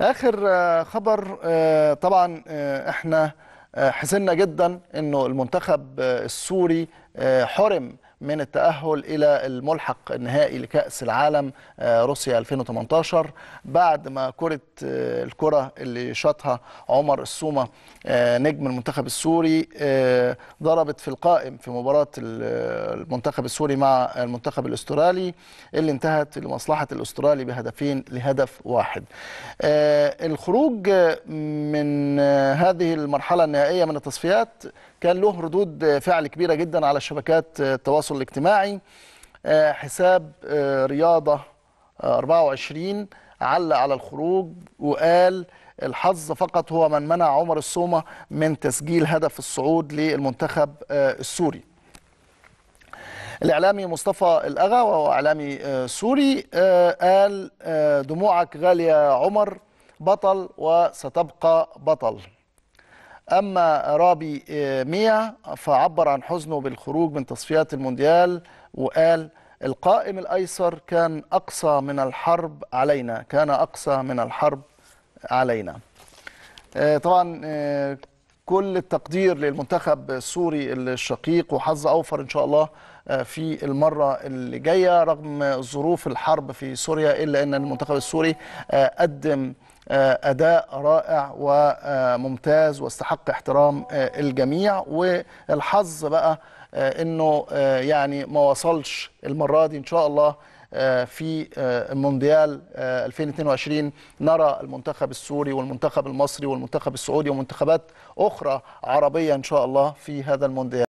اخر آه، خبر آه، طبعا آه، احنا حزنا جدا انه المنتخب السوري حرم من التأهل إلى الملحق النهائي لكأس العالم آه، روسيا 2018 بعد ما كرة آه، الكرة اللي شاطها عمر السومة آه، نجم المنتخب السوري ضربت في القائم في مباراة المنتخب السوري مع المنتخب الأسترالي اللي انتهت لمصلحة الأسترالي بهدفين لهدف واحد الخروج من هذه المرحلة النهائية من التصفيات كان له ردود فعل كبيرة جدا على شبكات التواصل التواصل الاجتماعي آه، حساب آه، رياضة 24 آه، علق على الخروج وقال الحظ فقط هو من منع عمر السومة من تسجيل هدف الصعود للمنتخب السوري الإعلامي مصطفى الأغا وهو إعلامي سوري قال دموعك غالية عمر بطل وستبقى بطل أما رابي آه، ميا فعبر عن حزنه بالخروج من تصفيات المونديال وقال القائم الأيسر كان أقصى من الحرب علينا كان أقصى من الحرب علينا آه، طبعا آه، كل التقدير للمنتخب السوري الشقيق وحظ أوفر إن شاء الله في المرة اللي جاية رغم ظروف الحرب في سوريا إلا أن المنتخب السوري قدم آه، اداء رائع وممتاز واستحق احترام آه، الجميع والحظ بقى آه، انه يعني ما وصلش المره دي ان شاء الله في مونديال 2022 نرى المنتخب السوري والمنتخب المصري والمنتخب السعودي ومنتخبات اخرى عربيه ان شاء الله في هذا المونديال